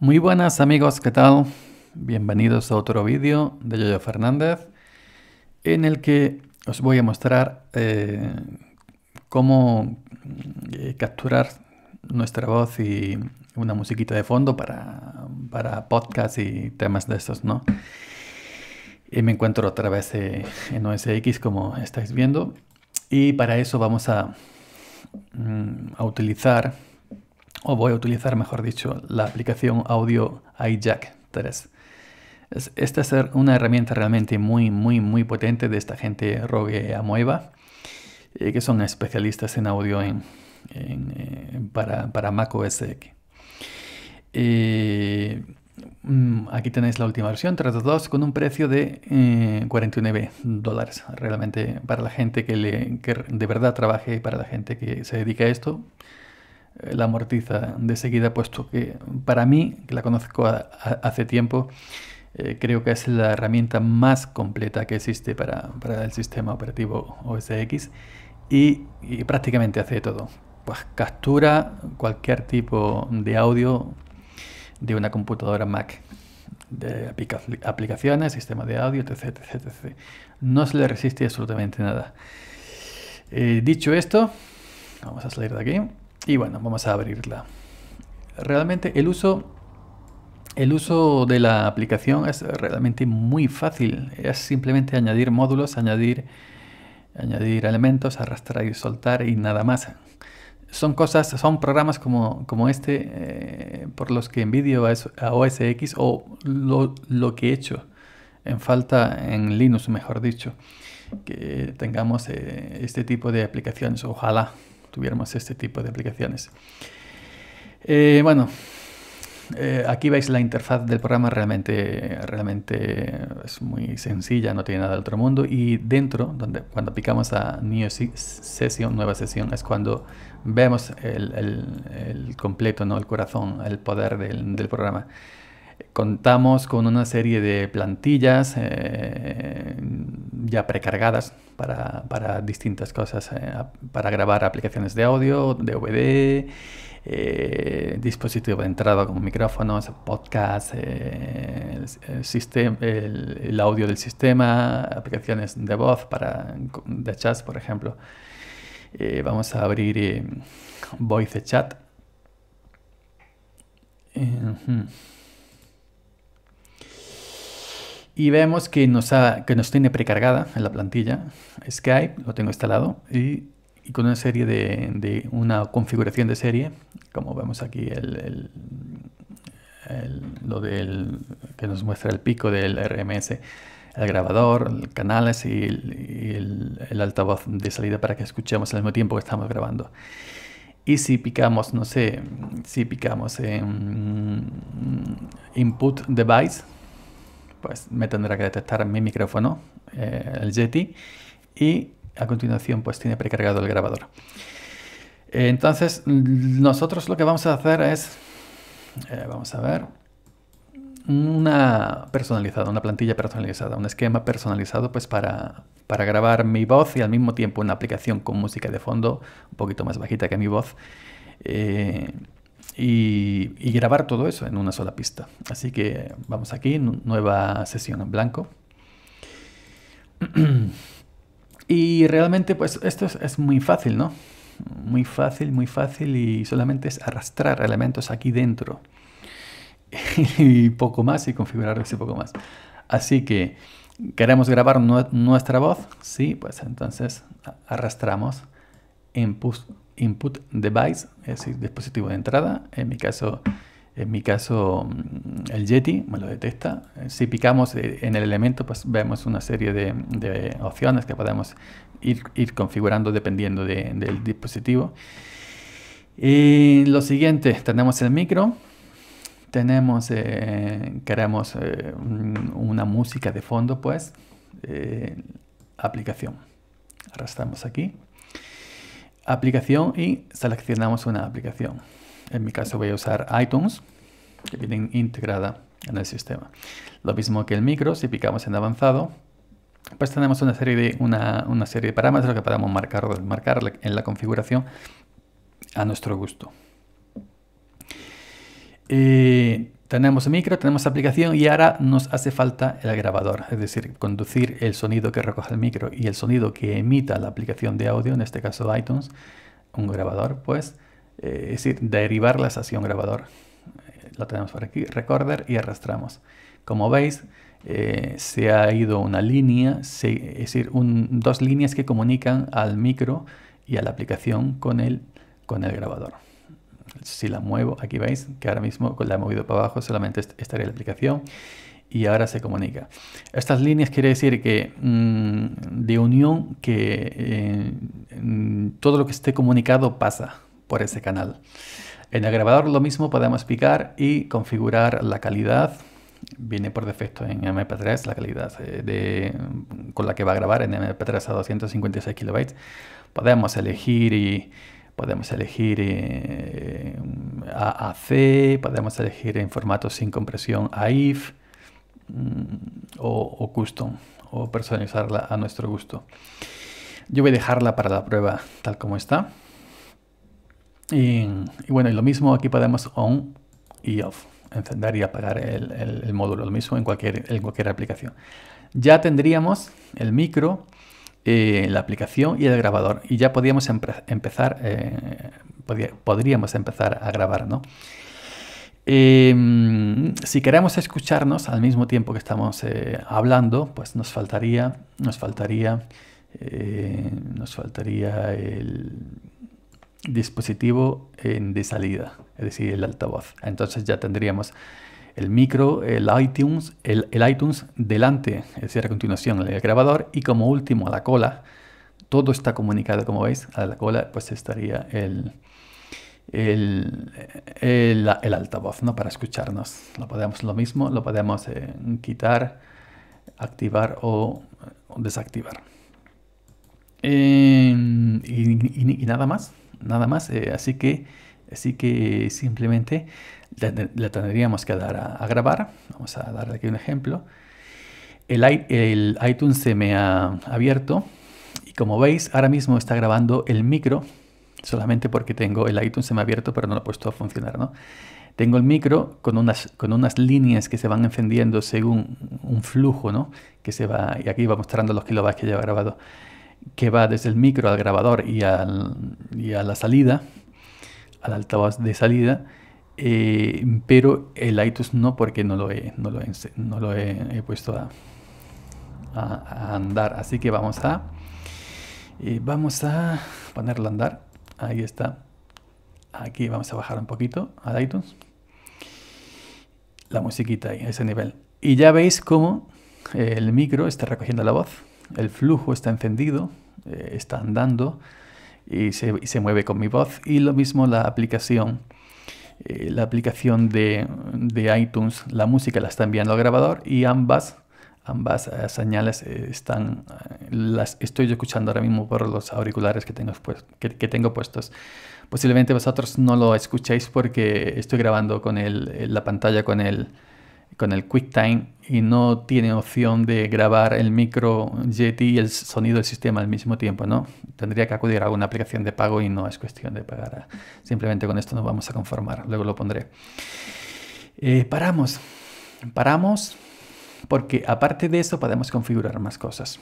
Muy buenas amigos, ¿qué tal? Bienvenidos a otro vídeo de Yoyo Fernández en el que os voy a mostrar eh, cómo eh, capturar nuestra voz y una musiquita de fondo para, para podcast y temas de estos, ¿no? Y me encuentro otra vez eh, en OSX como estáis viendo y para eso vamos a, mm, a utilizar o voy a utilizar, mejor dicho, la aplicación Audio iJack 3. Esta es este una herramienta realmente muy, muy, muy potente de esta gente Rogue Amoeba, eh, que son especialistas en audio eh, para, para Mac X. Eh, mm, aquí tenéis la última versión, 3.2, con un precio de 49 dólares. Realmente para la gente que, que de verdad trabaje y para la gente que se dedica a esto, la amortiza de seguida, puesto que para mí, que la conozco hace tiempo, eh, creo que es la herramienta más completa que existe para, el sistema operativo OS X y, prácticamente hace todo. Pues captura cualquier tipo de audio de una computadora Mac, de aplicaciones, sistema de audio, etc, No se le resiste absolutamente nada. Eh, dicho esto, vamos a salir de aquí. Y bueno, vamos a abrirla. Realmente el uso, el uso de la aplicación es realmente muy fácil. Es simplemente añadir módulos, añadir, añadir elementos, arrastrar y soltar y nada más. Son cosas, son programas como, este eh, por los que envidio a, a OS X o lo, que he hecho en falta en Linux, mejor dicho, que tengamos eh, este tipo de aplicaciones. Ojalá tuviéramos este tipo de aplicaciones. Eh, bueno, eh, aquí veis la interfaz del programa, realmente, realmente es muy sencilla, no tiene nada de otro mundo. Y dentro, donde, cuando aplicamos a New Session, nueva sesión, es cuando vemos el, completo, ¿no? el corazón, el poder del programa. Contamos con una serie de plantillas eh, ya precargadas para, distintas cosas, eh, para grabar aplicaciones de audio, DVD, dispositivos eh, dispositivo de entrada como micrófonos, podcast, el, audio del sistema, aplicaciones de voz para de chat, por ejemplo. vamos a abrir Voice Chat. Y vemos que nos, que nos tiene precargada en la plantilla Skype, lo tengo instalado, y, con una serie de, una configuración de serie, como vemos aquí el, lo que nos muestra el pico del RMS, el grabador, canales y, el, y el altavoz de salida para que escuchemos al mismo tiempo que estamos grabando. Y si picamos, no sé, si picamos en mm, Input Device, pues me tendrá que detectar mi micrófono, eh, el Yeti, y a continuación pues tiene precargado el grabador. Entonces, nosotros lo que vamos a hacer es, eh, vamos a ver, una personalizada, una plantilla personalizada, un esquema personalizado pues para, para grabar mi voz y al mismo tiempo una aplicación con música de fondo un poquito más bajita que mi voz. Eh, y, grabar todo eso en una sola pista. Así que vamos aquí, nueva sesión en blanco. y realmente pues esto es, muy fácil, ¿no? Muy fácil, muy fácil y solamente es arrastrar elementos aquí dentro y poco más y configurar ese poco más. Así que queremos grabar nuestra voz, sí, pues entonces arrastramos en push input device, es decir, dispositivo de entrada. En mi caso, en mi caso mm, el Yeti me lo detecta. Si picamos eh, en el elemento, pues vemos una serie de, opciones que podemos ir, configurando dependiendo del dispositivo. Y lo siguiente, tenemos el micro, tenemos, eh, queremos eh, una música de fondo, pues, aplicación. Arrastramos aquí, aplicación y seleccionamos una aplicación. En mi caso voy a usar iTunes, que viene integrada en el sistema. Lo mismo que el micro, si picamos en avanzado, pues tenemos una serie de, una, serie de parámetros que podemos marcar o desmarcar en la configuración a nuestro gusto. Eh, tenemos micro, tenemos aplicación y ahora nos hace falta el grabador, es decir, conducir el sonido que recoja el micro y el sonido que emita la aplicación de audio, en este caso iTunes, un grabador, pues, eh, es decir, derivarlas hacia un grabador. Eh, lo tenemos por aquí, recorder y arrastramos. Como veis, eh, se ha ido una línea, es decir, dos líneas que comunican al micro y a la aplicación con el, con el grabador si la muevo, aquí veis que ahora mismo la he movido para abajo, solamente estaría la aplicación y ahora se comunica. Estas líneas quiere decir que mm, de unión que eh, mm, todo lo que esté comunicado pasa por ese canal. En el grabador lo mismo podemos picar y configurar la calidad. Viene por defecto en MP3 la calidad eh, de, con la que va a grabar en MP3 a 256 kilobytes. Podemos elegir y podemos elegir eh, AAC, podemos elegir en formato sin compresión AIF mm, o, custom o personalizarla a nuestro gusto. Yo voy a dejarla para la prueba tal como está. Y, bueno, y lo mismo aquí podemos on y off, encender y apagar el, módulo, lo mismo en cualquier, en cualquier aplicación. Ya tendríamos el micro la aplicación y el grabador. Y ya podíamos empezar, eh, podríamos empezar a grabar, ¿no? Em, si queremos escucharnos al mismo tiempo que estamos eh, hablando, pues nos faltaría, nos faltaría, eh, nos faltaría el dispositivo de salida, es decir, el altavoz. Entonces ya tendríamos el micro, el iTunes, el, iTunes delante, es decir, a continuación el grabador y como último a la cola. Todo está comunicado, como veis, a la cola pues estaría el, el, altavoz, ¿no? Para escucharnos. Lo podemos lo mismo, lo podemos eh, quitar, activar o, desactivar. Em, y, nada más, nada más. Eh, así que, así que simplemente la, tendríamos que dar a, grabar. Vamos a dar aquí un ejemplo. El, el iTunes se me ha abierto y como veis ahora mismo está grabando el micro solamente porque tengo el iTunes se me ha abierto pero no lo he puesto a funcionar. ¿no? Tengo el micro con unas, con unas líneas que se van encendiendo según un flujo ¿no? que se va y aquí va mostrando los kilobytes que lleva grabado que va desde el micro al grabador y, y a la salida al altavoz de salida eh, pero el iTunes no porque no lo he, no lo he, puesto a, andar. Así que vamos a, eh, vamos a ponerlo a andar. Ahí está. Aquí vamos a bajar un poquito al iTunes. La musiquita ahí, a ese nivel. Y ya veis cómo el micro está recogiendo la voz. El flujo está encendido, eh, está andando y se, y se mueve con mi voz. Y lo mismo la aplicación. Eh, la aplicación de, iTunes la música la está enviando al grabador y ambas, ambas eh, señales eh, están, las estoy escuchando ahora mismo por los auriculares que tengo, pues, que tengo puestos. Posiblemente vosotros no lo escuchéis porque estoy grabando con el, la pantalla con el con el QuickTime y no tiene opción de grabar el micro Yeti y el sonido del sistema al mismo tiempo, ¿no? Tendría que acudir a alguna aplicación de pago y no es cuestión de pagar. Simplemente con esto nos vamos a conformar, luego lo pondré. Eh, paramos, paramos porque aparte de eso podemos configurar más cosas.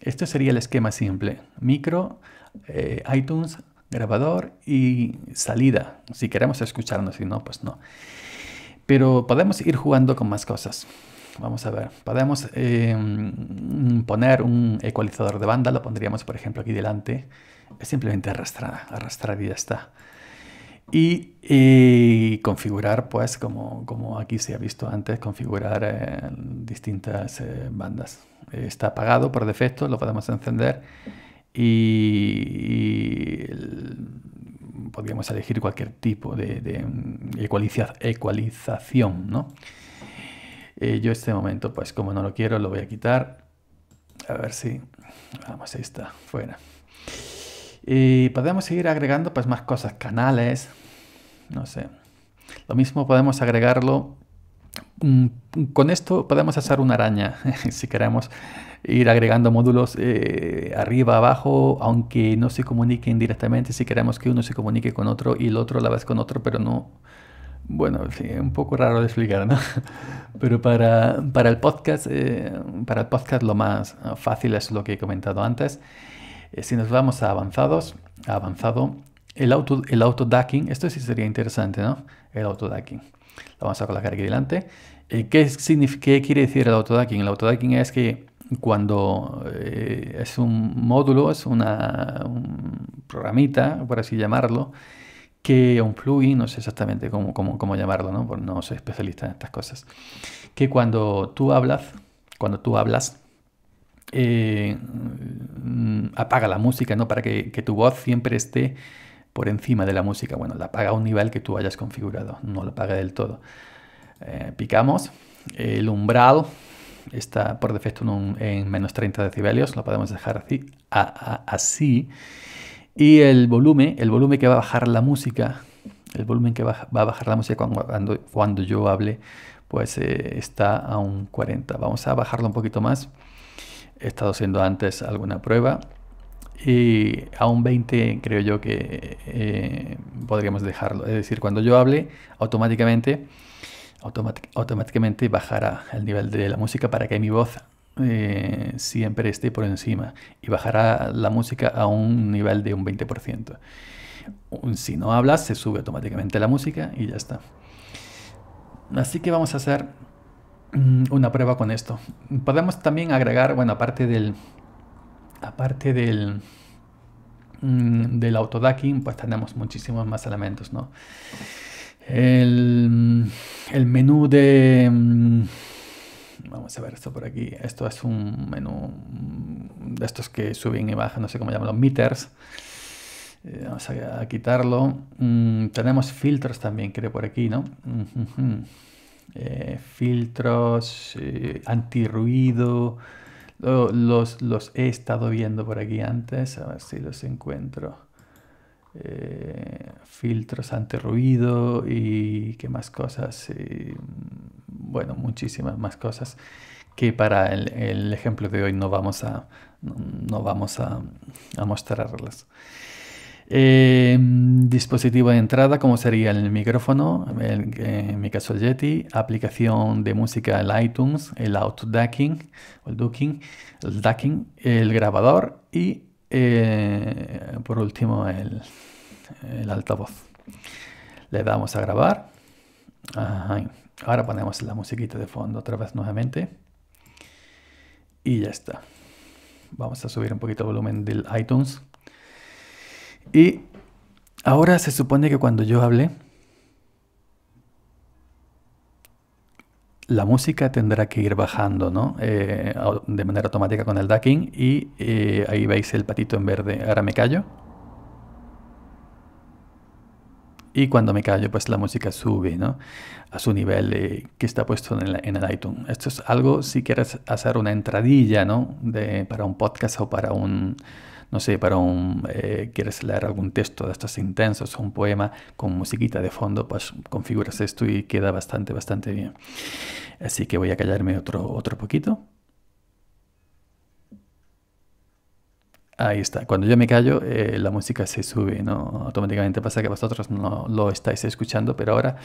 Este sería el esquema simple. Micro, eh, iTunes, grabador y salida. Si queremos escucharnos, y no, pues no. Pero podemos ir jugando con más cosas. Vamos a ver, podemos em, poner un ecualizador de banda, lo pondríamos por ejemplo aquí delante. Es simplemente arrastrar, arrastrar y ya está. Y, eh, configurar, pues como, como, aquí se ha visto antes, configurar eh, distintas eh, bandas. Está apagado por defecto, lo podemos encender y, podríamos elegir cualquier tipo de, mm, ecualización, ¿no? Eh, yo este momento, pues como no lo quiero, lo voy a quitar. A ver si... Vamos, ahí está, fuera. Y podemos seguir agregando pues más cosas, canales, no sé. Lo mismo podemos agregarlo Mm, con esto podemos hacer una araña si queremos ir agregando módulos eh, arriba, abajo, aunque no se comuniquen directamente, si queremos que uno se comunique con otro y el otro a la vez con otro, pero no... Bueno, sí, un poco raro de explicar, ¿no? Pero para, para el podcast, eh, para el podcast lo más fácil es lo que he comentado antes. Eh, si nos vamos a avanzados, avanzado, el auto, el auto esto sí sería interesante, ¿no? El auto -ducking la vamos a colocar aquí delante. Eh, ¿Qué, qué quiere decir el autodocking? El autodocking es que cuando eh, es un módulo, es una, un programita, por así llamarlo, que un plugin, no sé exactamente cómo, llamarlo, ¿no? no soy especialista en estas cosas, que cuando tú hablas, cuando tú hablas, eh, mm, apaga la música, ¿no? Para que, que tu voz siempre esté por encima de la música. Bueno, la paga a un nivel que tú hayas configurado, no la paga del todo. Eh, picamos. El umbral está por defecto en, menos 30 decibelios, lo podemos dejar así, así. Y el volumen, el volumen que va a bajar la música, el volumen que va, a bajar la música cuando, cuando yo hable, pues eh, está a un 40. Vamos a bajarlo un poquito más. He estado haciendo antes alguna prueba. Y a un 20 creo yo que eh, podríamos dejarlo. Es decir, cuando yo hable, automáticamente, automáticamente bajará el nivel de la música para que mi voz eh, siempre esté por encima y bajará la música a un nivel de un 20%. Si no hablas, se sube automáticamente la música y ya está. Así que vamos a hacer mm, una prueba con esto. Podemos también agregar, bueno, aparte del, aparte del, mm, del autodocking, pues tenemos muchísimos más elementos, ¿no? El, menú de... Mm, vamos a ver esto por aquí. Esto es un menú de estos que suben y bajan, no sé cómo llaman, los meters. Eh, vamos a, quitarlo. Mm, tenemos filtros también, creo, por aquí, ¿no? Eh, filtros, eh, antirruido. Los, los he estado viendo por aquí antes, a ver si los encuentro. Eh, filtros ante ruido y qué más cosas, mm, bueno, muchísimas más cosas que para el, ejemplo de hoy no vamos a, no vamos a mostrarlas. Em, dispositivo de entrada, como sería el micrófono, en mi caso el Yeti, aplicación de música, el iTunes, el auto-ducking, el ducking, el ducking, el grabador y eh, por último el, altavoz. Le damos a grabar. Ahora ponemos la musiquita de fondo otra vez nuevamente. Y ya está. Vamos a subir un poquito el volumen del iTunes. Y ahora se supone que cuando yo hable la música tendrá que ir bajando, ¿no? Eh, de manera automática con el ducking. Y eh, ahí veis el patito en verde. Ahora me callo. Y cuando me callo, pues la música sube, ¿no? A su nivel eh, que está puesto en, en, el iTunes. Esto es algo si quieres hacer una entradilla, ¿no? De, para un podcast o para un no sé, para un, eh, quieres leer algún texto de estos intensos o un poema con musiquita de fondo, pues configuras esto y queda bastante, bastante bien. Así que voy a callarme otro, otro poquito. Ahí está. Cuando yo me callo, eh, la música se sube, ¿no? Automáticamente pasa que vosotros no lo estáis escuchando, pero ahora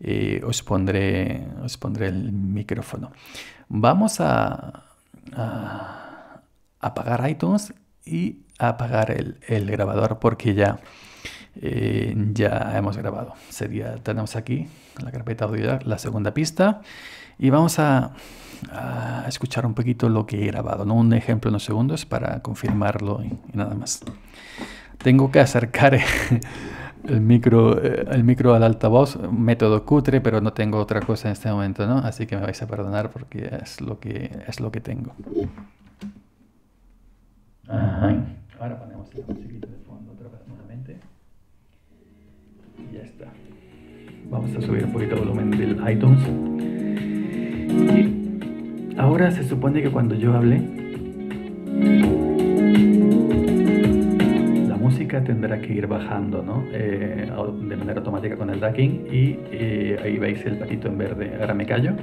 eh, os, pondré, os pondré el micrófono. Vamos a, a apagar iTunes y apagar el, grabador porque ya, eh, ya hemos grabado. Sería, tenemos aquí la carpeta audio, la segunda pista y vamos a, escuchar un poquito lo que he grabado, ¿no? un ejemplo en unos segundos para confirmarlo y, y nada más. Tengo que acercar el micro, el micro al altavoz, método cutre, pero no tengo otra cosa en este momento, ¿no? Así que me vais a perdonar porque es lo que, es lo que tengo. Ahora ponemos el musiquita de fondo otra vez nuevamente. Y ya está. Vamos a subir un poquito el volumen del iTunes. Y ahora se supone que cuando yo hable, la música tendrá que ir bajando, ¿no? Eh, de manera automática con el ducking. Y eh, ahí veis el patito en verde. Ahora me callo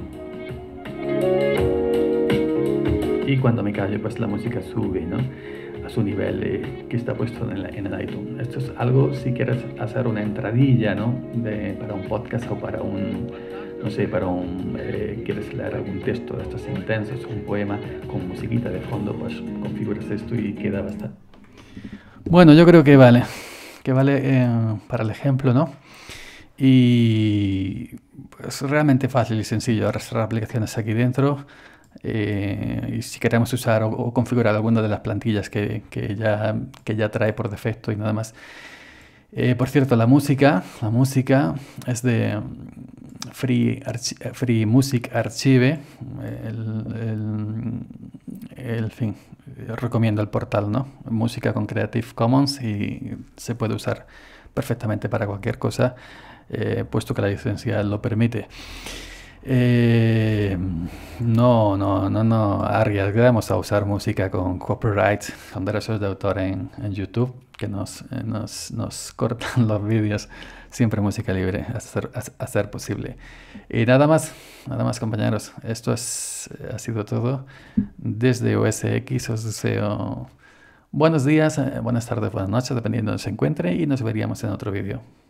y cuando me calle pues la música sube ¿no? a su nivel eh, que está puesto en, el iTunes. Esto es algo si quieres hacer una entradilla ¿no? para un podcast o para un, no sé, para un, eh, quieres leer algún texto de estos intensos, un poema con musiquita de fondo, pues configuras esto y queda bastante. Bueno, yo creo que vale, que vale eh, para el ejemplo, ¿no? Y es pues, realmente fácil y sencillo arrastrar aplicaciones aquí dentro eh, y si queremos usar o, configurar alguna de las plantillas que, ya, ya trae por defecto y nada más. Eh, por cierto, la música, la música es de Free, Free Music Archive. El, fin, recomiendo el portal, ¿no? Música con Creative Commons y se puede usar perfectamente para cualquier cosa, eh, puesto que la licencia lo permite. Eh, no, no, no, no arriesgamos a usar música con copyright, con derechos de autor en, YouTube, que nos, eh, nos, cortan los vídeos. Siempre música libre, a ser, posible. Y nada más, nada más compañeros. Esto es, ha sido todo desde OSX. Os deseo buenos días, eh, buenas tardes, buenas noches, dependiendo de donde se encuentre y nos veríamos en otro vídeo.